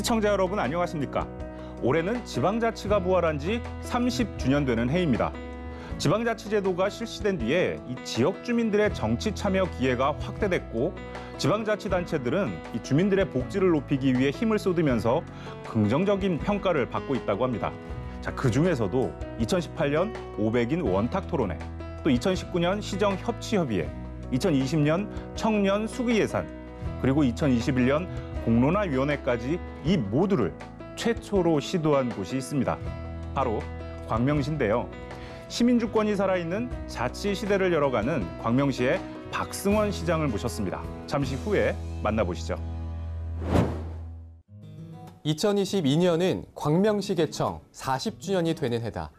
시청자 여러분 안녕하십니까? 올해는 지방자치가 부활한 지 30주년 되는 해입니다. 지방자치제도가 실시된 뒤에 이 지역 주민들의 정치 참여 기회가 확대됐고 지방자치단체들은 이 주민들의 복지를 높이기 위해 힘을 쏟으면서 긍정적인 평가를 받고 있다고 합니다. 자, 그 중에서도 2018년 500인 원탁 토론회, 또 2019년 시정 협치협의회, 2020년 청년 수기 예산, 그리고 2021년 공론화위원회까지 이 모두를 최초로 시도한 곳이 있습니다. 바로 광명시인데요. 시민주권이 살아있는 자치 시대를 열어가는 광명시의 박승원 시장을 모셨습니다. 잠시 후에 만나보시죠. 2022년은 광명시 개청 40주년이 되는 해다.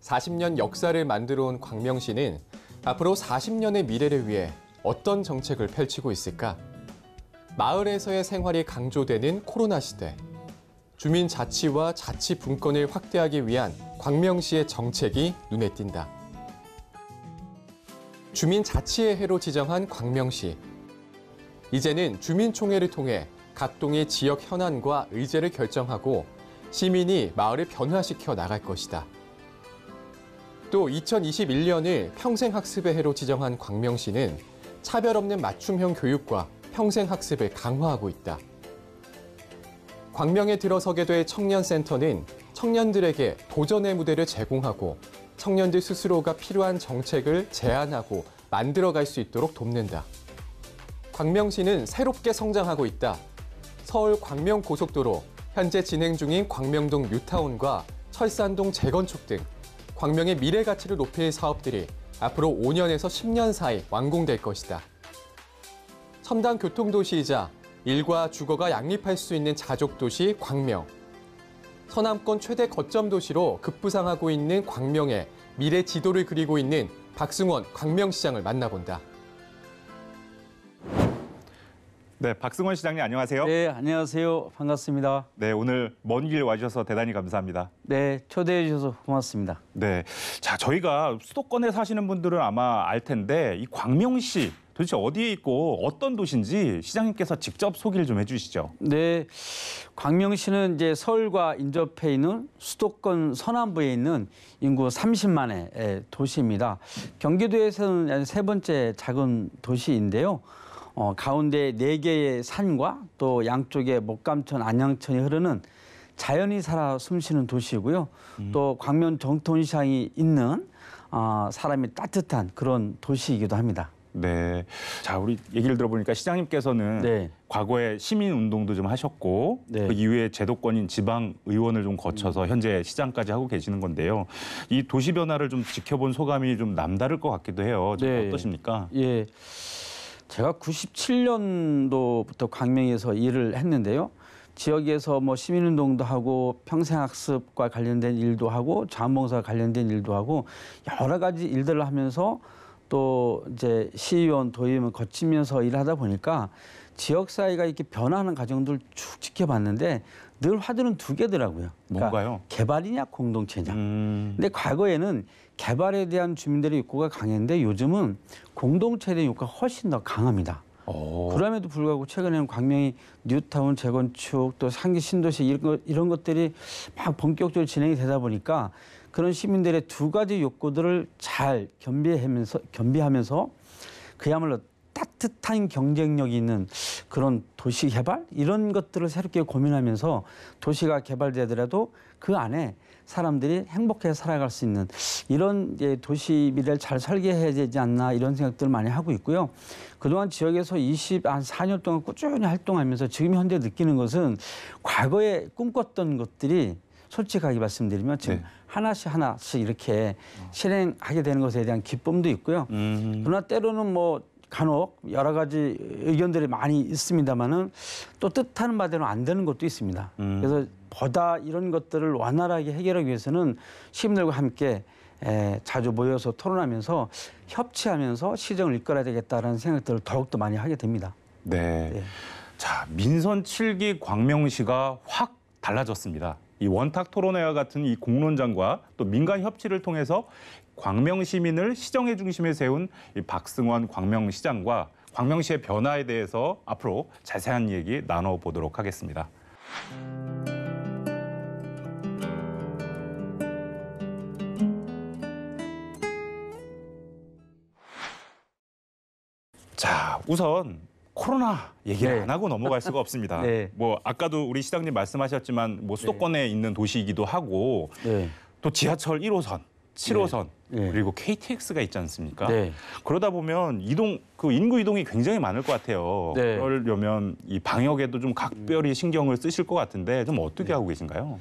40년 역사를 만들어 온 광명시는 앞으로 40년의 미래를 위해 어떤 정책을 펼치고 있을까? 마을에서의 생활이 강조되는 코로나 시대. 주민 자치와 자치 분권을 확대하기 위한 광명시의 정책이 눈에 띈다. 주민 자치의 해로 지정한 광명시. 이제는 주민총회를 통해 각 동의 지역 현안과 의제를 결정하고 시민이 마을을 변화시켜 나갈 것이다. 또 2021년을 평생학습의 해로 지정한 광명시는 차별 없는 맞춤형 교육과 평생 학습을 강화하고 있다. 광명에 들어서게 될 청년센터는 청년들에게 도전의 무대를 제공하고 청년들 스스로가 필요한 정책을 제안하고 만들어갈 수 있도록 돕는다. 광명시는 새롭게 성장하고 있다. 서울 광명고속도로, 현재 진행 중인 광명동 뉴타운과 철산동 재건축 등 광명의 미래 가치를 높일 사업들이 앞으로 5년에서 10년 사이 완공될 것이다. 첨단 교통도시이자 일과 주거가 양립할 수 있는 자족도시 광명. 서남권 최대 거점 도시로 급부상하고 있는 광명의 미래 지도를 그리고 있는 박승원 광명시장을 만나본다. 네, 박승원 시장님 안녕하세요. 네, 안녕하세요. 반갑습니다. 네, 오늘 먼 길 와주셔서 대단히 감사합니다. 네, 초대해 주셔서 고맙습니다. 네, 자 저희가 수도권에 사시는 분들은 아마 알 텐데 이 광명시 도대체 어디에 있고 어떤 도시인지 시장님께서 직접 소개를 좀 해주시죠. 네, 광명시는 이제 서울과 인접해 있는 수도권 서남부에 있는 인구 30만의 도시입니다. 경기도에서는 세 번째 작은 도시인데요. 어, 가운데 네 개의 산과 또 양쪽에 목감천, 안양천이 흐르는 자연이 살아 숨쉬는 도시고요. 이 음. 또 광명 정통시장이 있는 어, 사람이 따뜻한 그런 도시이기도 합니다. 네. 자, 우리 얘기를 들어보니까 시장님께서는 네. 과거에 시민 운동도 좀 하셨고 네. 그 이후에 제도권인 지방 의원을 좀 거쳐서 현재 시장까지 하고 계시는 건데요. 이 도시 변화를 좀 지켜본 소감이 좀 남다를 것 같기도 해요. 좀 네. 어떠십니까? 예. 제가 97년도부터 광명에서 일을 했는데요. 지역에서 뭐 시민운동도 하고 평생학습과 관련된 일도 하고 자원봉사 관련된 일도 하고 여러 가지 일들을 하면서 또 이제 시의원, e 도의원 거치면서 일하다 보니까 지역 사회가 이렇게 변화하는 과정들을 쭉 지켜봤는데 늘 화두는 두 개더라고요. 그러니까 뭔가요? 개발이냐 공동체냐. 음... 근데 과거에는 개발에 대한 주민들의 욕구가 강했는데 요즘은 공동체에 대한 욕구가 훨씬 더 강합니다. 오... 어. 그럼에도 불구하고 최근에는 광명이 뉴타운 재건축 또 상기 신도시 이런, 것, 이런 것들이 막 본격적으로 진행이 되다 보니까 그런 시민들의 두 가지 욕구들을 잘 겸비하면서 겸비하면서 그야말로 따뜻한 경쟁력이 있는 그런 도시 개발 이런 것들을 새롭게 고민하면서 도시가 개발되더라도 그 안에 사람들이 행복해 살아갈 수 있는 이런 도시 미래를 잘 설계해야 되지 않나 이런 생각들을 많이 하고 있고요. 그동안 지역에서 20, 한 4년 동안 꾸준히 활동하면서 지금 현재 느끼는 것은 과거에 꿈꿨던 것들이 솔직하게 말씀드리면 지금 네. 하나씩 하나씩 이렇게 실행하게 되는 것에 대한 기쁨도 있고요. 음. 그러나 때로는 뭐 간혹 여러 가지 의견들이 많이 있습니다만은 또 뜻하는 바대로 안 되는 것도 있습니다. 음. 그래서 보다 이런 것들을 원활하게 해결하기 위해서는 시민들과 함께 에, 자주 모여서 토론하면서 협치하면서 시정을 이끌어야 되겠다는 생각들을 더욱더 많이 하게 됩니다. 네. 네. 자, 민선 7기 광명시가 확 달라졌습니다. 이 원탁 토론회와 같은 이 공론장과 또 민간 협치를 통해서 광명 시민을 시정의 중심에 세운 이 박승원 광명시장과 광명시의 변화에 대해서 앞으로 자세한 얘기 나눠보도록 하겠습니다. 자, 우선 코로나 얘기를 네. 안 하고 넘어갈 수가 없습니다. 네. 뭐 아까도 우리 시장님 말씀하셨지만 뭐 네. 수도권에 네. 있는 도시이기도 하고 네. 또 지하철 1호선, 7호선 그리고 KTX가 있지 않습니까? 그러다 보면 이동 그 인구 이동이 굉장히 많을 것 같아요. 그러려면 이 방역에도 좀 각별히 음. 신경을 쓰실 것 같은데 좀 어떻게 하고 계신가요?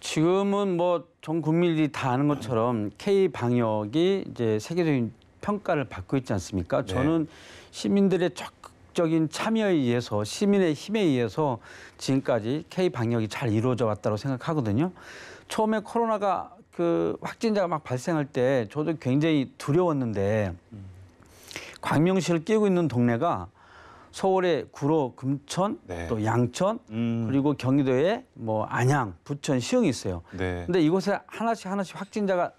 지금은 뭐 전 국민들이 다 아는 것처럼 K 방역이 이제 세계적인 평가를 받고 있지 않습니까? 네. 저는 시민들의 적극적인 참여에 의해서 시민의 힘에 의해서 지금까지 K 방역이 잘 이루어져 왔다고 생각하거든요. 처음에 코로나가 그 확진자가 막 발생할 때 저도 굉장히 두려웠는데 광명시를 끼고 있는 동네가 서울의 구로, 금천, 네. 또 양천, 음. 그리고 경기도에 뭐 안양, 부천, 시흥이 있어요. 네. 근데 이곳에 하나씩 하나씩 확진자가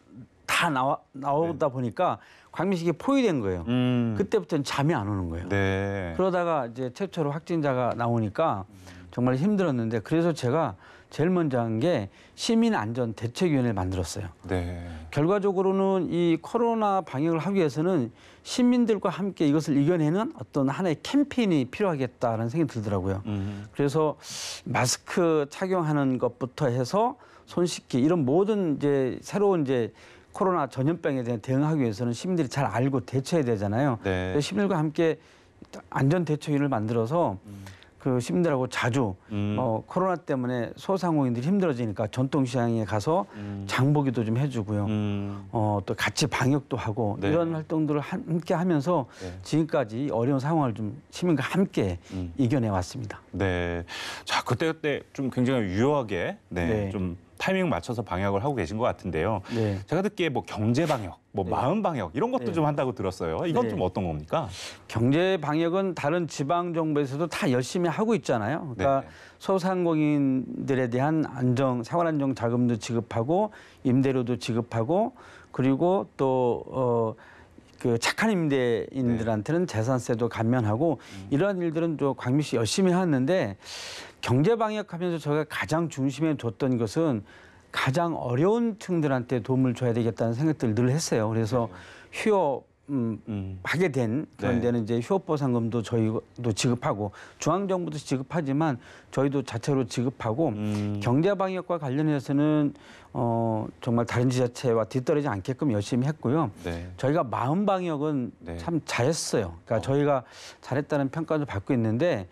다 나와, 나오다 네. 보니까 광민식이 포위된 거예요. 음. 그때부터는 잠이 안 오는 거예요. 네. 그러다가 이제 최초로 확진자가 나오니까 정말 힘들었는데 그래서 제가 제일 먼저 한 게 시민안전대책위원회를 만들었어요. 네. 결과적으로는 이 코로나 방역을 하기 위해서는 시민들과 함께 이것을 이겨내는 어떤 하나의 캠페인이 필요하겠다는 생각이 들더라고요. 음. 그래서 마스크 착용하는 것부터 해서 손 씻기 이런 모든 이제 새로운 이제 코로나 전염병에 대한 대응하기 위해서는 시민들이 잘 알고 대처해야 되잖아요. 네. 시민들과 함께 안전 대처위를 만들어서 음. 그 시민들하고 자주 음. 어, 코로나 때문에 소상공인들이 힘들어지니까 전통시장에 가서 음. 장보기도 좀 해주고요. 음. 어, 또 같이 방역도 하고 네. 이런 활동들을 함께 하면서 네. 지금까지 어려운 상황을 좀 시민과 함께 음. 이겨내 왔습니다. 네. 자 그때 그때 좀 굉장히 유효하게 네, 네. 좀 타이밍 맞춰서 방역을 하고 계신 것 같은데요. 네. 제가 듣기에 뭐 경제 방역, 뭐 네. 마음 방역 이런 것도 네. 좀 한다고 들었어요. 이건 네. 좀 어떤 겁니까? 경제 방역은 다른 지방 정부에서도 다 열심히 하고 있잖아요. 그러니까 네. 네. 소상공인들에 대한 안정 생활 안정 자금도 지급하고 임대료도 지급하고 그리고 또 어. 그 착한 임대인들한테는 네. 재산세도 감면하고 음. 이러한 일들은 또 광민 씨 열심히 하는데 경제 방역하면서 저희가 가장 중심에 뒀던 것은 가장 어려운 층들한테 도움을 줘야 되겠다는 생각들을 늘 했어요. 그래서 휴업 네. 음, 음. 하게 된 그런 네. 데는 이제 휴업보상금도 저희도 지급하고 중앙정부도 지급하지만 저희도 자체로 지급하고 음. 경제방역과 관련해서는 어, 정말 다른 지자체와 뒤떨어지지 않게끔 열심히 했고요. 네. 저희가 마음방역은 네. 참 잘했어요. 그러니까 어. 저희가 잘했다는 평가도 받고 있는데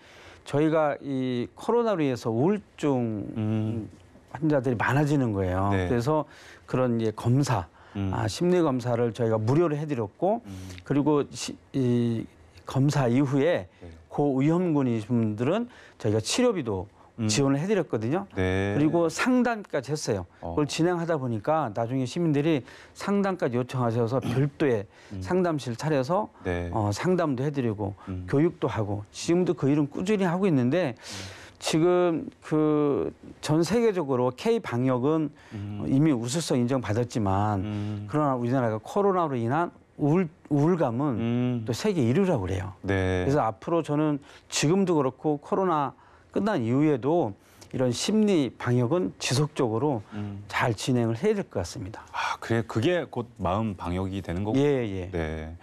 저희가 이 코로나로 인해서 우울증 음. 환자들이 많아지는 거예요. 네. 그래서 그런 이제 검사 음. 아, 심리 검사를 저희가 무료로 해드렸고 음. 그리고 시, 이 검사 이후에 네. 고위험군이분들은 저희가 치료비도 음. 지원을 해드렸거든요. 네. 그리고 상담까지 했어요. 어. 그걸 진행하다 보니까 나중에 시민들이 상담까지 요청하셔서 음. 별도의 음. 상담실 차려서 네. 어, 상담도 해드리고 음. 교육도 하고 지금도 그 일은 꾸준히 하고 있는데. 음. 지금 그 전 세계적으로 K 방역은 음. 이미 우수성 인정받았지만 음. 그러나 우리나라가 코로나로 인한 우울, 우울감은 음. 또 세계 1위라고 그래요. 네. 그래서 앞으로 저는 지금도 그렇고 코로나 끝난 이후에도 이런 심리 방역은 지속적으로 음. 잘 진행을 해야 될 것 같습니다. 아, 그래 그게 곧 마음 방역이 되는 거고. 예, 예. 네.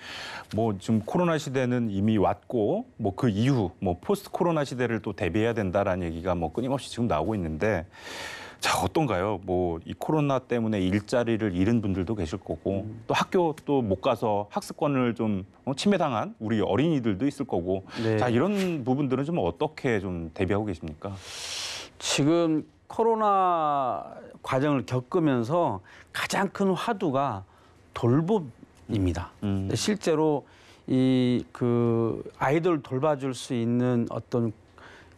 뭐 지금 코로나 시대는 이미 왔고 뭐 그 이후 뭐 포스트 코로나 시대를 또 대비해야 된다라는 얘기가 뭐 끊임없이 지금 나오고 있는데 자 어떤가요? 뭐 이 코로나 때문에 일자리를 잃은 분들도 계실 거고 음. 또 학교 또 못 가서 학습권을 좀 어, 침해당한 우리 어린이들도 있을 거고 네. 자 이런 부분들은 좀 어떻게 좀 대비하고 계십니까? 지금 코로나 과정을 겪으면서 가장 큰 화두가 돌봄입니다. 음. 실제로 이그 아이들 돌봐줄 수 있는 어떤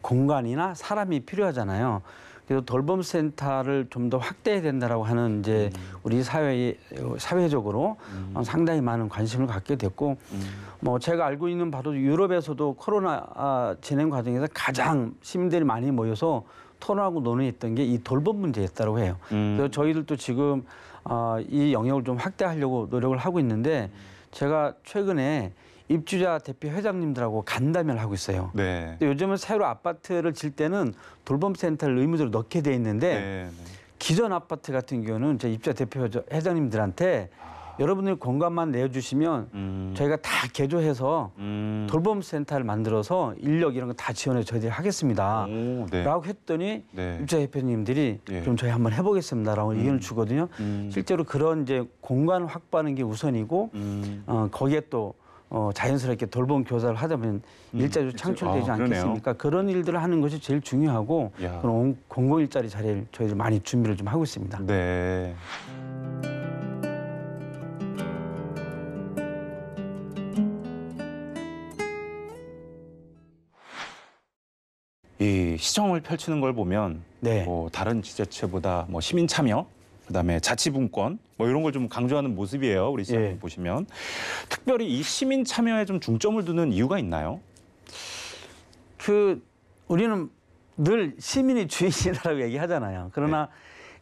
공간이나 사람이 필요하잖아요. 그래서 돌봄 센터를 좀 더 확대해야 된다라고 하는 이제 음. 우리 사회 사회적으로 음. 상당히 많은 관심을 갖게 됐고 음. 뭐 제가 알고 있는 바로 유럽에서도 코로나 아, 진행 과정에서 가장 시민들이 많이 모여서 토론하고 논의했던 게 이 돌봄 문제였다고 해요. 음. 그래서 저희들도 지금 어, 이 영역을 좀 확대하려고 노력을 하고 있는데 제가 최근에 입주자 대표 회장님들하고 간담회를 하고 있어요. 네. 요즘은 새로 아파트를 질 때는 돌봄센터를 의무적으로 넣게 돼 있는데 네, 네. 기존 아파트 같은 경우는 제 입주자 대표 회장님들한테 아. 여러분들 공간만 내어주시면 음. 저희가 다 개조해서 음. 돌봄센터를 만들어서 인력 이런 거 다 지원해 저희들이 하겠습니다. 오, 네. 라고 했더니 네. 입자 대표님들이 예. 그럼 저희 한번 해보겠습니다라고 음. 의견을 주거든요. 음. 실제로 그런 이제 공간 확보하는 게 우선이고 음. 어, 거기에 또 어, 자연스럽게 돌봄 교사를 하다 보면 음. 일자리도 창출되지 아, 않겠습니까? 그런 일들을 하는 것이 제일 중요하고 그런 공공 일자리 자리를 저희들 많이 준비를 좀 하고 있습니다. 네. 이시청을 펼치는 걸 보면 네. 뭐 다른 지자체보다 뭐 시민 참여 그다음에 자치분권 뭐 이런 걸 좀 강조하는 모습이에요. 우리 시장님 예. 보시면 특별히 이 시민 참여에 좀 중점을 두는 이유가 있나요? 그 우리는 늘 시민이 주인이라고 얘기하잖아요. 그러나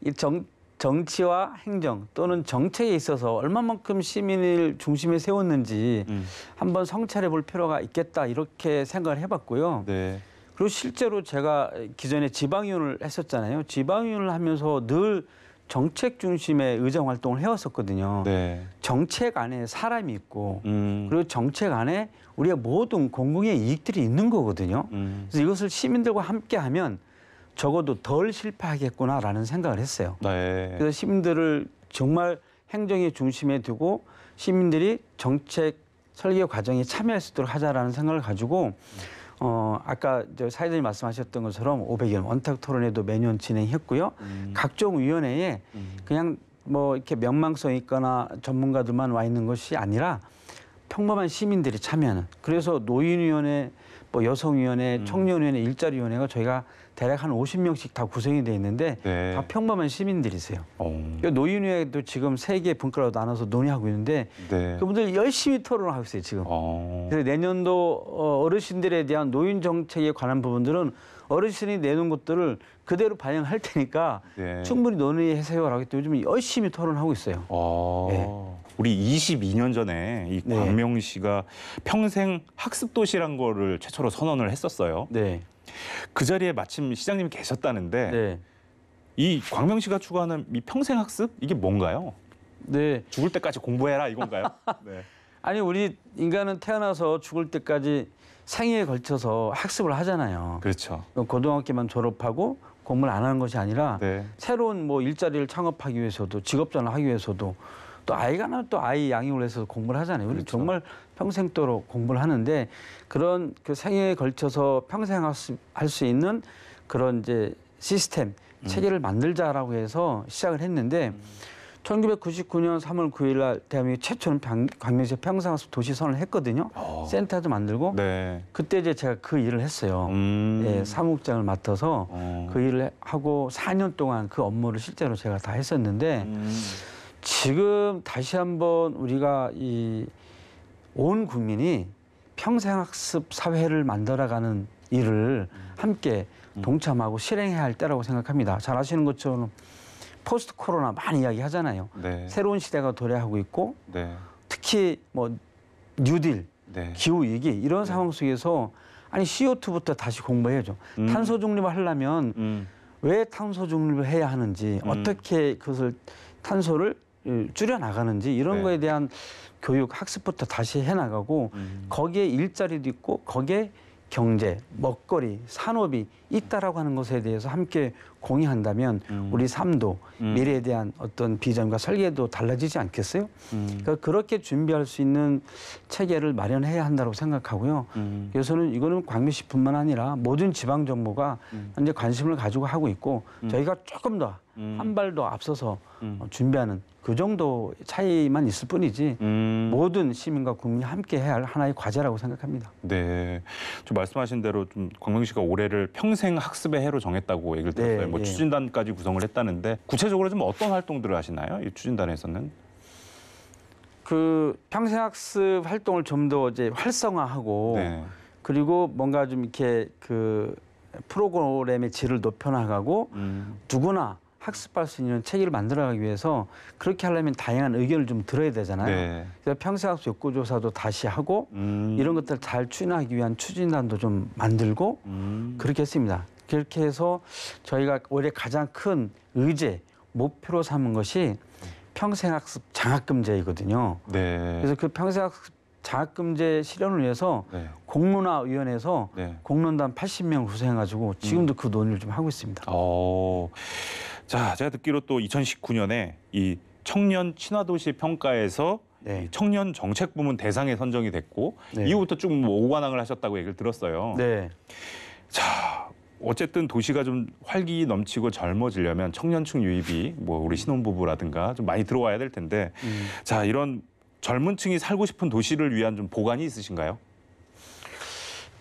네. 이정 정치와 행정 또는 정책에 있어서 얼마만큼 시민을 중심에 세웠는지 음. 한번 성찰해 볼 필요가 있겠다 이렇게 생각을 해봤고요. 네. 그리고 실제로 제가 기존에 지방위원을 했었잖아요. 지방위원을 하면서 늘 정책 중심의 의정 활동을 해왔었거든요. 네. 정책 안에 사람이 있고 음. 그리고 정책 안에 우리가 모든 공공의 이익들이 있는 거거든요. 음. 그래서 이것을 시민들과 함께하면 적어도 덜 실패하겠구나라는 생각을 했어요. 네. 그래서 시민들을 정말 행정의 중심에 두고 시민들이 정책 설계 과정에 참여할 수 있도록 하자라는 생각을 가지고 음. 어, 아까 저 사회자님 말씀하셨던 것처럼 500여 원탁 토론회도 매년 진행했고요. 음. 각종 위원회에 음. 그냥 뭐 이렇게 명망성 있거나 전문가들만 와 있는 것이 아니라 평범한 시민들이 참여하는. 그래서 노인위원회 뭐 여성위원회, 음. 청년위원회, 일자리위원회가 저희가 대략 한 50명씩 다 구성이 돼 있는데 네. 다 평범한 시민들이세요. 어. 그 노인회도 지금 세 개 분과로 나눠서 논의하고 있는데 네. 그분들 열심히 토론을 하고 있어요 지금. 오. 어. 그래서 내년도 어, 어르신들에 대한 노인 정책에 관한 부분들은 어르신이 내놓은 것들을 그대로 반영할 테니까 네. 충분히 논의해서요라고 요즘 열심히 토론하고 있어요. 네. 우리 22년 전에 이 네. 광명시가 평생 학습 도시란 거를 최초로 선언을 했었어요. 네. 그 자리에 마침 시장님이 계셨다는데 네. 이 광명시가 추구하는 이 평생 학습 이게 뭔가요? 네. 죽을 때까지 공부해라 이건가요? 네. 아니 우리 인간은 태어나서 죽을 때까지 생애에 걸쳐서 학습을 하잖아요. 그렇죠. 고등학교만 졸업하고 공부를 안 하는 것이 아니라 네. 새로운 뭐 일자리를 창업하기 위해서도 직업 전환하기 위해서도 또 아이가 나면 또 아이 양육을 해서 공부를 하잖아요. 우리 그렇죠. 정말 평생도록 공부를 하는데 그런 그 생애에 걸쳐서 평생 할 수 있는 그런 이제 시스템 음. 체계를 만들자라고 해서 시작을 했는데 음. 1999년 3월 9일 날 대한민국 최초로 광명시 평생학습 도시선을 했거든요. 오. 아. 센터도 만들고 네. 그때 이제 제가 그 일을 했어요. 음. 예, 사무국장을 맡아서 오. 어. 그 일을 하고 4년 동안 그 업무를 실제로 제가 다 했었는데 음. 지금 다시 한번 우리가 이 온 국민이 평생학습 사회를 만들어가는 일을 함께 음. 동참하고 실행해야 할 때라고 생각합니다. 잘 아시는 것처럼 포스트 코로나 많이 이야기 하잖아요. 네. 새로운 시대가 도래하고 있고 네. 특히 뭐 뉴딜, 네. 기후 위기 이런 네. 상황 속에서 아니 CO2부터 다시 공부해야죠. 음. 탄소 중립을 하려면 음. 왜 탄소 중립을 해야 하는지 음. 어떻게 그것을 탄소를 음. 줄여나가는지 이런 네. 거에 대한 교육, 학습부터 다시 해나가고 음. 거기에 일자리도 있고 거기에 경제, 먹거리, 산업이 있다라고 하는 것에 대해서 함께 공유한다면 음. 우리 삶도 음. 미래에 대한 어떤 비전과 설계도 달라지지 않겠어요? 음. 그러니까 그렇게 준비할 수 있는 체계를 마련해야 한다고 생각하고요. 음. 그래서는 이거는 광명시뿐만 아니라 모든 지방 정부가 음. 현재 관심을 가지고 하고 있고 음. 저희가 조금 더 음. 한발 더 앞서서 음. 어, 준비하는 그 정도 차이만 있을 뿐이지 음. 모든 시민과 국민이 함께 해야 할 하나의 과제라고 생각합니다. 네, 좀 말씀하신 대로 좀 광명시가 올해를 평생 학습의 해로 정했다고 얘기를 네. 들었어요. 네. 뭐 예. 추진단까지 구성을 했다는데 구체적으로 좀 어떤 활동들을 하시나요? 이 추진단에서는? 그 평생학습 활동을 좀 더 이제 활성화하고 네. 그리고 뭔가 좀 이렇게 그 프로그램의 질을 높여나가고 음. 누구나 학습할 수 있는 체계를 만들어가기 위해서 그렇게 하려면 다양한 의견을 좀 들어야 되잖아요. 네. 그래서 평생학습 욕구조사도 다시 하고 음. 이런 것들을 잘 추진하기 위한 추진단도 좀 만들고 음. 그렇게 했습니다. 그렇게 해서 저희가 올해 가장 큰 의제, 목표로 삼은 것이 평생학습 장학금제이거든요. 네. 그래서 그 평생학습 장학금제 실현을 위해서 네. 공론화위원회에서 네. 공론단 80명 후성해가지고 지금도 음. 그 논의를 좀 하고 있습니다. 어, 자, 제가 듣기로 또 2019년에 이 청년 친화도시 평가에서 네. 청년 정책 부문 대상에 선정이 됐고 네. 이후부터 쭉뭐 오관왕을 하셨다고 얘기를 들었어요. 네. 자, 어쨌든 도시가 좀 활기 넘치고 젊어지려면 청년층 유입이 뭐 우리 신혼부부라든가 좀 많이 들어와야 될 텐데 음. 자 이런 젊은 층이 살고 싶은 도시를 위한 좀 보관이 있으신가요?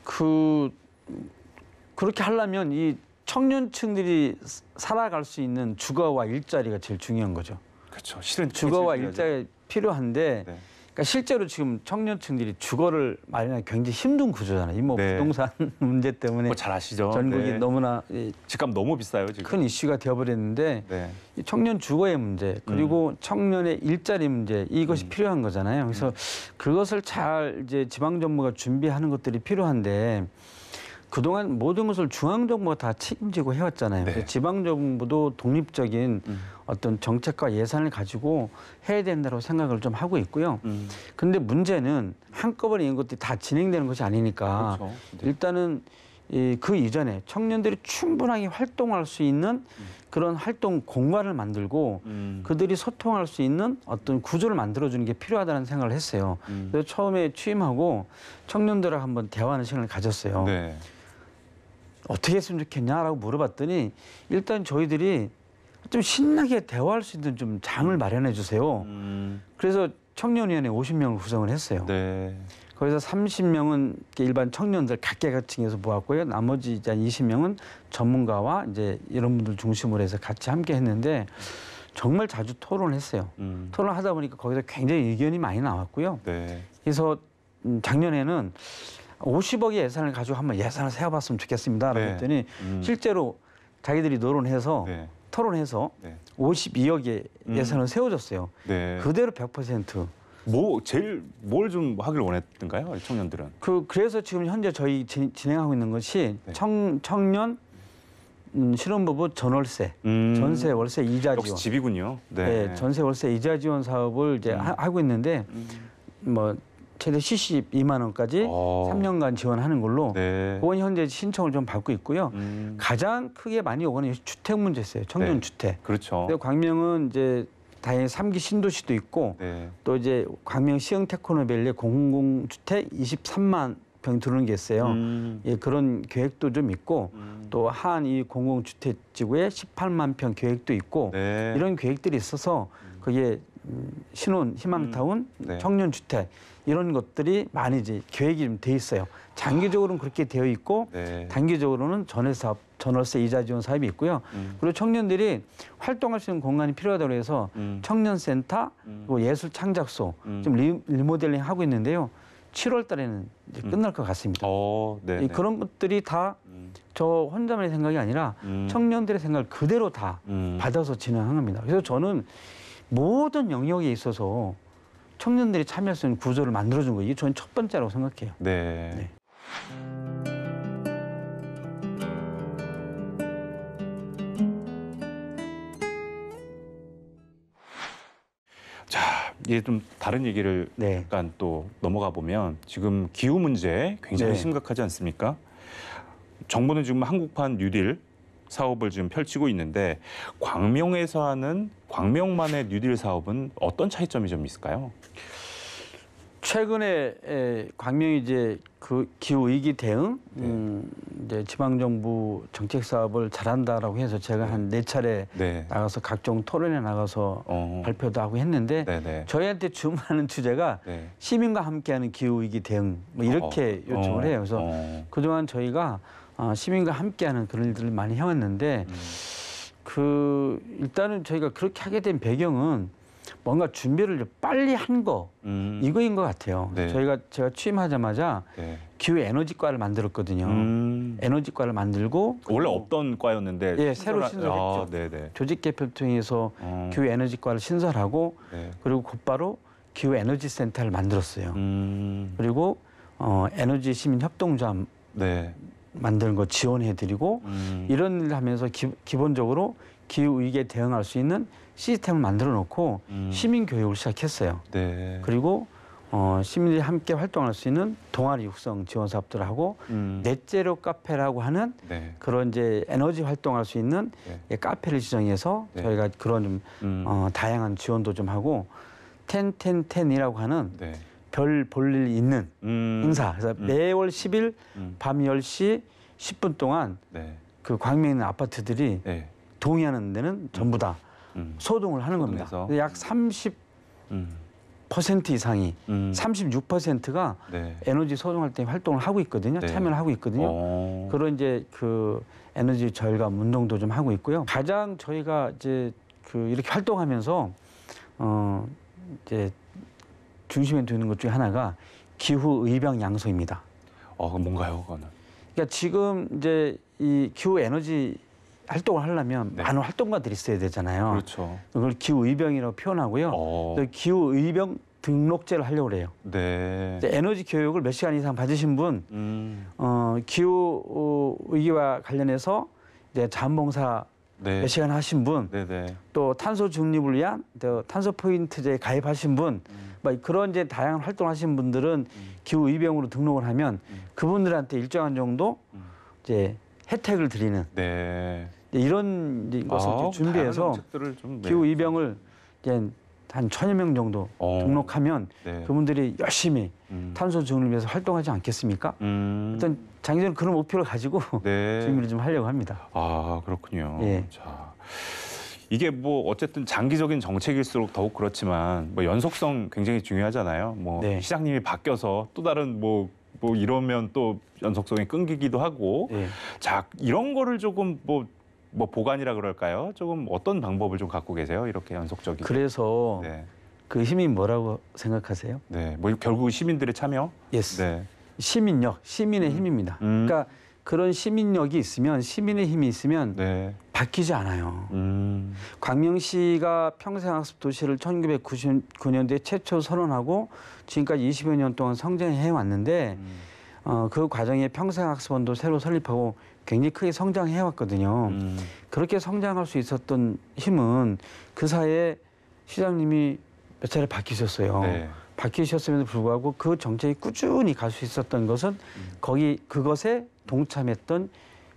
그 그렇게 하려면 이 청년층들이 살아갈 수 있는 주거와 일자리가 제일 중요한 거죠. 그렇죠. 실은 주거와 일자리 필요한데 네. 그러니까 실제로 지금 청년층들이 주거를 마련하기 굉장히 힘든 구조잖아요. 이뭐 네. 부동산 문제 때문에 뭐잘 아시죠. 전국이 네. 너무나 집값 너무 비싸요 지금. 큰 이슈가 되어버렸는데 네. 이 청년 주거의 문제 그리고 음. 청년의 일자리 문제 이것이 음. 필요한 거잖아요. 그래서 음. 그것을 잘 이제 지방 정부가 준비하는 것들이 필요한데. 그동안 모든 것을 중앙정부가 다 책임지고 해왔잖아요. 네. 지방정부도 독립적인 음. 어떤 정책과 예산을 가지고 해야 된다고 생각을 좀 하고 있고요. 음. 근데 문제는 한꺼번에 이런 것들이 다 진행되는 것이 아니니까 그렇죠. 네. 일단은 이, 그 이전에 청년들이 충분하게 활동할 수 있는 음. 그런 활동 공간을 만들고 음. 그들이 소통할 수 있는 어떤 구조를 만들어주는 게 필요하다는 생각을 했어요. 음. 그래서 처음에 취임하고 청년들하고 한번 대화하는 시간을 가졌어요. 네. 어떻게 했으면 좋겠냐라고 물어봤더니 일단 저희들이 좀 신나게 대화할 수 있는 좀 장을 음. 마련해 주세요. 음. 그래서 청년위원회 50명을 구성을 했어요. 네. 거기서 30명은 일반 청년들 각계각층에서 모았고요. 나머지 이제 20명은 전문가와 이제 이런 분들 중심으로 해서 같이 함께 했는데 정말 자주 토론을 했어요. 음. 토론을 하다 보니까 거기서 굉장히 의견이 많이 나왔고요. 네. 그래서 음, 작년에는 50억의 예산을 가지고 한번 예산을 세워봤으면 좋겠습니다. 라고 네. 했더니 음. 실제로 자기들이 노론해서 네. 토론해서 네. 52억의 음. 예산을 세워줬어요. 네. 그대로 100%. 뭐 제일 뭘 좀 하길 원했던가요, 청년들은? 그 그래서 지금 현재 저희 진, 행하고 있는 것이 네. 청 청년 음, 실업부부 전월세, 음. 전세 월세 이자 지원. 집이군요. 네. 네. 전세 월세 이자 지원 사업을 이제 음. 하, 고 있는데 음. 뭐 최대 72만 원까지 오. 아. 3년간 지원하는 걸로 네. 그건 현재 신청을 좀 받고 있고요. 음. 가장 크게 많이 오거는 주택 문제였어요. 청년 네. 주택. 그렇죠. 광명은 이제 다행히 3기 신도시도 있고 네. 또 이제 광명 시흥 테크노밸리 공공주택 23만 병 들어오는 게 있어요. 음. 예, 그런 계획도 좀 있고 음. 또한 이 공공주택 지구에 18만 평 계획도 있고 네. 이런 계획들이 있어서 음. 그게 음, 신혼 희망타운 음. 네. 청년주택 이런 것들이 많이 이제 계획이 좀 돼 있어요. 장기적으로는 그렇게 되어 있고 네. 단기적으로는 전월사업, 전월세 이자 지원 사업이 있고요. 음. 그리고 청년들이 활동할 수 있는 공간이 필요하다고 해서 음. 청년센터, 음. 그리고 예술 창작소 음. 지금 리, 모델링 하고 있는데요. 7월 달에는 이제 음. 끝날 것 같습니다. 오, 어, 네, 네. 그런 것들이 다저 음. 혼자만의 생각이 아니라 청년들의 생각을 그대로 다 받아서 진행한 겁니다. 그래서 저는 모든 영역에 있어서 청년들이 참여할 수 있는 구조를 만들어준 거 이게 저는 첫 번째라고 생각해요. 네. 네. 자, 이제 좀 다른 얘기를 네. 잠깐 또 넘어가 보면 지금 기후 문제 굉장히 네. 심각하지 않습니까? 정부는 지금 한국판 뉴딜 사업을 지금 펼치고 있는데 광명에서 하는 광명만의 뉴딜 사업은 어떤 차이점이 좀 있을까요? 최근에 에, 광명이 제그 기후 위기 대응 네. 음, 이제 지방 정부 정책 사업을 잘한다라고 해서 제가 한 네 차례 네. 나가서 각종 토론에 나가서 어. 발표도 하고 했는데 네네. 네. 저희한테 주문하는 주제가 네. 시민과 함께하는 기후 위기 대응 뭐 이렇게 어. 요청을 어. 해요. 그래서 어. 그동안 저희가 어, 시민과 함께하는 그런 일들을 많이 해왔는데 음. 그 일단은 저희가 그렇게 하게 된 배경은 뭔가 준비를 빨리 한거 음. 이거인 것 같아요. 네. 저희가 제가 취임하자마자 네. 기후 에너지과를 만들었거든요. 음. 에너지과를 만들고 그 원래 없던 과였는데 예 신설하... 새로 신설했죠. 아, 네, 네. 조직 개편 통해서 음. 기후 에너지과를 신설하고 네. 그리고 곧바로 기후 에너지 센터를 만들었어요. 음. 그리고 어, 에너지 시민 협동조합 네. 만드는 거 지원해드리고 음. 이런 일을 하면서 기, 본적으로 기후 위기에 대응할 수 있는 시스템을 만들어 놓고 음. 시민 교육을 시작했어요. 네. 그리고 어, 시민들이 함께 활동할 수 있는 동아리 육성 지원 사업들을 하고 음. 넷제로 카페라고 하는 네. 그런 이제 에너지 활동할 수 있는 네. 예, 카페를 지정해서 네. 저희가 그런 좀 음. 어, 다양한 지원도 좀 하고 텐텐텐이라고 하는 네. 별볼일 있는 음. 행사. 그래서 음. 매월 10일 음. 밤 10시 10분 동안 네. 그 광명에 있는 아파트들이 네. 동의하는 데는 음. 전부 다 소동을 하는 소동해서. 겁니다. 약 30. 퍼센트 이상이 음. 36%가 네. 에너지 소동할때 활동을 하고 있거든요. 네. 참여를 하고 있거든요. 오. 어. 그런 이제 그 에너지 절감 운동도 좀 하고 있고요. 가장 저희가 이제 그 이렇게 활동하면서 어 이제 중심에 두는 것 중에 하나가 기후 의병 양소입니다. 어, 뭔가요, 그거는? 그러니까 지금 이제 이 기후 에너지 활동을 하려면 네. 많은 활동가들이 있어야 되잖아요. 그렇죠. 그걸 기후 의병이라고 표현하고요. 어. 기후 의병 등록제를 하려고 해요. 네. 에너지 교육을 몇 시간 이상 받으신 분, 음. 어, 기후 어, 위기와 관련해서 이제 자원봉사 네. 몇 시간 하신 분, 네네. 네. 또 탄소 중립을 위한 탄소 포인트제에 가입하신 분, 음. 막 뭐 그런 이제 다양한 활동하신 분들은 음. 기후 이병으로 등록을 하면 음. 그분들한테 일정한 정도 음. 이제 혜택을 드리는 네. 이제 이런 이제 것을 아, 준비해서 좀, 네. 기후 이병을 이제 한 천여 명 정도 어. 등록하면 네. 그분들이 열심히 음. 탄소 중립을 위해서 활동하지 않겠습니까? 음. 어떤 장기적으로 그런 목표를 가지고 네. 준비를 좀 하려고 합니다. 아 그렇군요. 예. 자. 이게 뭐 어쨌든 장기적인 정책일수록 더욱 그렇지만 뭐 연속성 굉장히 중요하잖아요. 뭐 네. 시장님이 바뀌어서 또 다른 뭐뭐 뭐 이러면 또 연속성이 끊기기도 하고 예. 자 이런 거를 조금 뭐, 뭐 보관이라 그럴까요? 조금 어떤 방법을 좀 갖고 계세요? 이렇게 연속적인 그래서 네. 그 시민 뭐라고 생각하세요? 네, 뭐 결국 시민들의 참여. 예스. 네. 시민력, 시민의 음. 힘입니다. 음. 그러니까 그런 시민력이 있으면 시민의 힘이 있으면 네. 바뀌지 않아요. 음. 광명시가 평생학습 도시를 1999년도에 최초 선언하고 지금까지 20여 년 동안 성장해 왔는데 음. 어, 그 과정에 평생학습원도 새로 설립하고 굉장히 크게 성장해 왔거든요. 음. 그렇게 성장할 수 있었던 힘은 그 사이에 시장님이 몇 차례 바뀌셨어요. 네. 바뀌셨음에도 불구하고 그 정책이 꾸준히 갈 수 있었던 것은 음. 거기 그것에 동참했던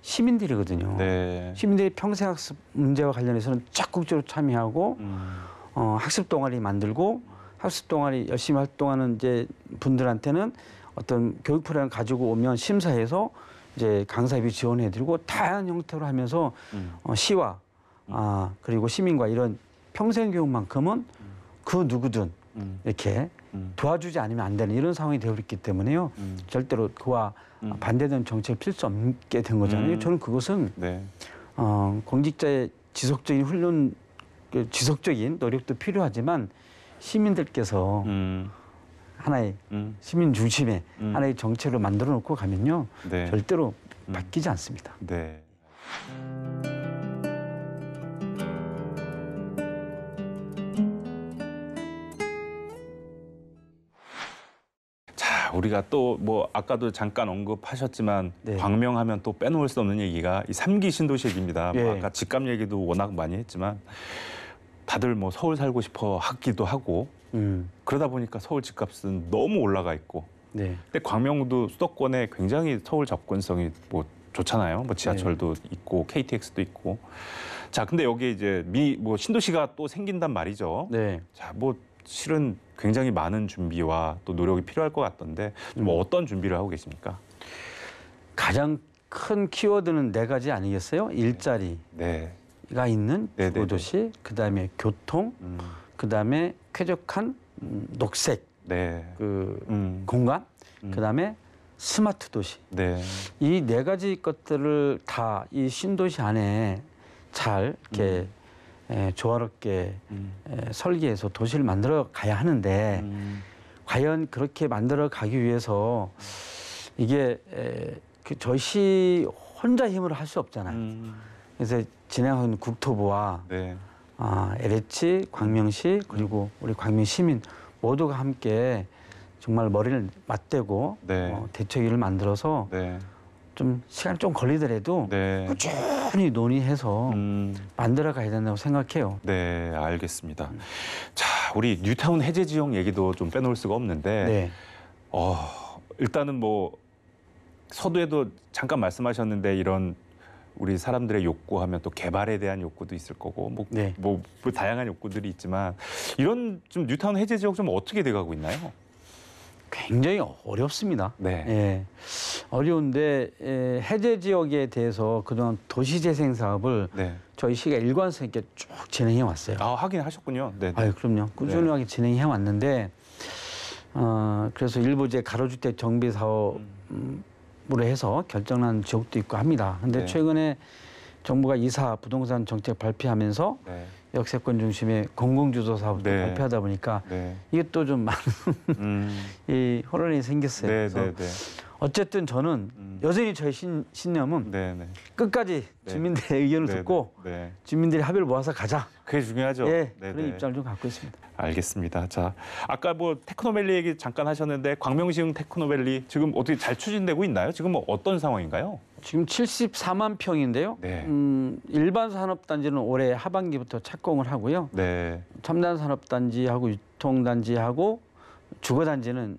시민들이거든요. 네. 시민들이 평생학습 문제와 관련해서는 적극적으로 참여하고 음. 어, 학습 동아리 만들고 학습 동아리 열심히 활동하는 이제 분들한테는 어떤 교육 프로그램 가지고 오면 심사해서 이제 강사비 지원해드리고 다양한 형태로 하면서 음. 어, 시와 아 그리고 시민과 이런 평생 교육만큼은 음. 그 누구든 음. 이렇게 음. 도와주지 않으면 안 되는 이런 상황이 되어있기 때문에요. 음. 절대로 그와 음. 반대되는 정책을 필수 없게 된 거잖아요. 음. 저는 그것은 네. 어, 공직자의 지속적인 훈련, 그 지속적인 노력도 필요하지만 시민들께서 하나의 시민 중심의 하나의 정책을 만들어 놓고 가면요. 네. 절대로 바뀌지 않습니다. 네. 우리가 또 뭐 아까도 잠깐 언급하셨지만 네. 광명하면 또 빼놓을 수 없는 얘기가 이 3기 신도시 얘기입니다. 네. 뭐 예. 아까 집값 얘기도 워낙 많이 했지만 다들 뭐 서울 살고 싶어 하기도 하고 음. 그러다 보니까 서울 집값은 너무 올라가 있고 네. 근데 광명도 수도권에 굉장히 서울 접근성이 뭐 좋잖아요. 뭐 지하철도 네. 있고 KTX도 있고. 자, 근데 여기 이제 미 뭐 신도시가 또 생긴단 말이죠. 네. 자, 뭐 실은 굉장히 많은 준비와 또 노력이 필요할 것 같던데 뭐 어떤 준비를 하고 계십니까? 가장 큰 키워드는 네 가지 아니겠어요? 일자리가 네. 있는 네네네. 네, 도시 네. 그다음에 교통, 음. 그다음에 쾌적한 음, 녹색 네. 그 음. 공간, 음. 그다음에 스마트 도시. 네. 이네 가지 것들을 다 이 신도시 안에 잘 이렇게 에, 조화롭게 음. 에, 설계해서 도시를 만들어 가야 하는데 음. 과연 그렇게 만들어 가기 위해서 이게 에, 그 저시 희 혼자 힘으로 할 수 없잖아요. 음. 그래서 진행하는 국토부와 네. 아, LH, 광명시 그리고 우리 광명 시민 모두가 함께 정말 머리를 맞대고 네. 어, 대책위를 만들어서 네. 좀 시간 이좀 걸리더라도 네. 꾸준히 논의해서 음. 만들어 가야 된다고 생각해요. 네, 알겠습니다. 자, 우리 뉴타운 해제 지역 얘기도 좀 빼놓을 수가 없는데 네. 어, 일단은 뭐 서두에도 잠깐 말씀하셨는데 이런 우리 사람들의 욕구하면 또 개발에 대한 욕구도 있을 거고 뭐, 네. 뭐, 뭐 다양한 욕구들이 있지만 이런 좀 뉴타운 해제 지역 좀 어떻게 돼가고 있나요? 굉장히 어렵습니다. 네. 예. 어려운데 에, 해제 지역에 대해서 그동안 도시재생 사업을 네. 저희 시가 일관성 있게 쭉 진행해 왔어요. 아 하긴 하셨군요. 네. 아 그럼요. 꾸준하게 네. 진행해 왔는데 어, 그래서 일부제 가로주택 정비 사업으로 음, 해서 결정난 지역도 있고 합니다. 근데 네. 최근에 정부가 이사 부동산 정책 발표하면서 네. 역세권 중심의 공공주도 사업도 네. 발표하다 보니까 네. 이게 또 좀 많은 음. 이 혼란이 생겼어요. 그래서 어쨌든 저는 음. 여전히 저의 신, 신념은 네네. 네. 끝까지 네. 주민들의 네. 의견을 네 듣고 네, 네. 주민들의 합의를 모아서 가자. 그게 중요하죠. 예, 네 그런 입장을 좀 갖고 있습니다. 알겠습니다. 자, 아까 뭐 테크노밸리 얘기 잠깐 하셨는데 광명시흥 테크노밸리 지금 어떻게 잘 추진되고 있나요? 지금 뭐 어떤 상황인가요? 지금 74만 평인데요. 네. 음, 일반 산업단지는 올해 하반기부터 착공을 하고요. 네. 첨단 산업단지하고 유통단지하고 주거단지는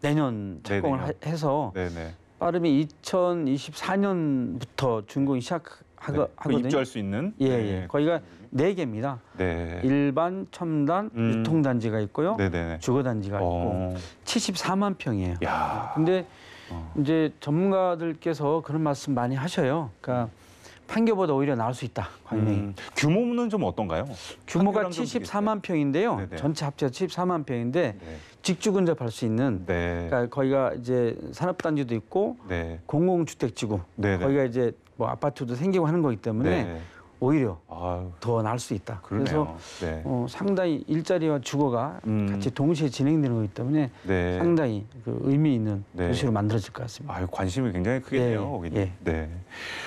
내년 착공을 하, 해서 네네. 빠르면 2024년부터 준공이 시작하거든요. 네. 입주할 수 있는? 예, 네. 예. 네. 거기가 네 개입니다. 네. 일반, 첨단, 음. 유통단지가 있고요. 네네네. 주거단지가 어. 있고 74만 평이에요. 야. 근데 어. 이제 전문가들께서 그런 말씀 많이 하셔요. 그러니까 판교보다 오히려 나을 수 있다. 광명이. 음. 규모는 좀 어떤가요? 규모가 74만 평인데요. 네네. 전체 합쳐서 74만 평인데 네. 직주근접할 수 있는 네. 그러니까 거기가 이제 산업단지도 있고 네. 공공주택지구 네, 네 거기가 이제 뭐 아파트도 생기고 하는 거기 때문에 네. 오히려 더 날 수 있다. 그러네요. 그래서 네. 어, 상당히 일자리와 주거가 음. 같이 동시에 진행되는 거기 때문에 네. 상당히 그 의미 있는 네. 도시로 만들어질 것 같습니다. 아유, 관심이 굉장히 크겠네요. 네. 거기 예. 네.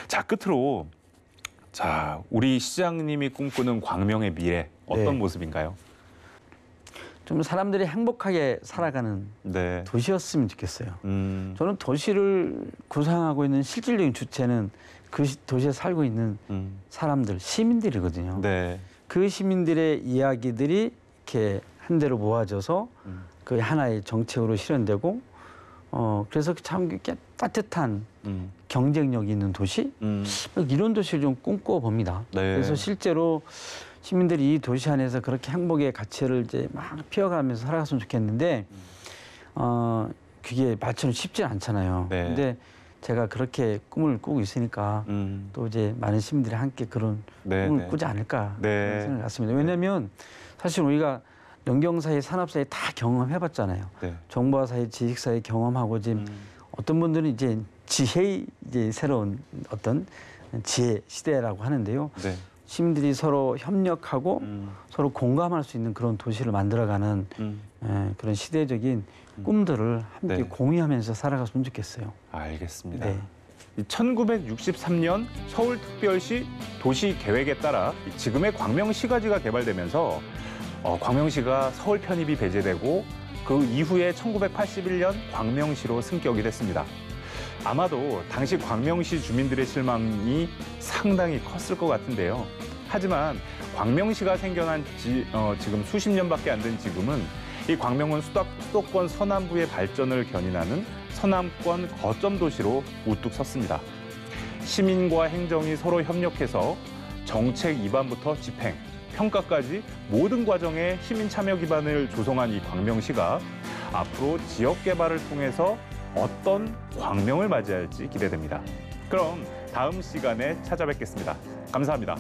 자 끝으로 자 우리 시장님이 꿈꾸는 광명의 미래 어떤 네. 모습인가요? 좀 사람들이 행복하게 살아가는 네. 도시였으면 좋겠어요. 음. 저는 도시를 구상하고 있는 실질적인 주체는 그 도시에 살고 있는 음. 사람들, 시민들이거든요. 네. 그 시민들의 이야기들이 이렇게 한 대로 모아져서 음. 그 하나의 정책으로 실현되고 어 그래서 참이 따뜻한 음. 경쟁력이 있는 도시 음. 이런 도시를 좀 꿈꿔봅니다. 네. 그래서 실제로 시민들이 이 도시 안에서 그렇게 행복의 가치를 이제 막피워가면서 살아갔으면 좋겠는데 어 그게 마처럼 쉽지 않잖아요. 네. 근데 제가 그렇게 꿈을 꾸고 있으니까 음. 또 이제 많은 시민들이 함께 그런 네, 꿈을 네. 꾸지 않을까 네. 생각을 갖습니다. 왜냐하면 사실 우리가 농경사회 산업사회 다 경험해봤잖아요. 네. 정보화 사회, 지식사회 경험하고 지금 음. 어떤 분들은 이제 지혜의 이제 새로운 어떤 지혜 시대라고 하는데요. 네. 시민들이 서로 협력하고 음. 서로 공감할 수 있는 그런 도시를 만들어가는 음. 에, 예, 그런 시대적인 음. 꿈들을 함께 네. 공유하면서 살아갔으면 좋겠어요. 알겠습니다. 네. 1963년 서울특별시 도시계획에 따라 지금의 광명시가지가 개발되면서 어, 광명시가 서울 편입이 배제되고 그 이후에 1981년 광명시로 승격이 됐습니다. 아마도 당시 광명시 주민들의 실망이 상당히 컸을 것 같은데요. 하지만 광명시가 생겨난 지, 어, 지금 수십 년밖에 안 된 지금은 이 광명은 수도, 수도권 서남부의 발전을 견인하는 서남권 거점 도시로 우뚝 섰습니다. 시민과 행정이 서로 협력해서 정책 입안부터 집행, 평가까지 모든 과정에 시민 참여 기반을 조성한 이 광명시가 앞으로 지역 개발을 통해서 어떤 광명을 맞이할지 기대됩니다. 그럼 다음 시간에 찾아뵙겠습니다. 감사합니다.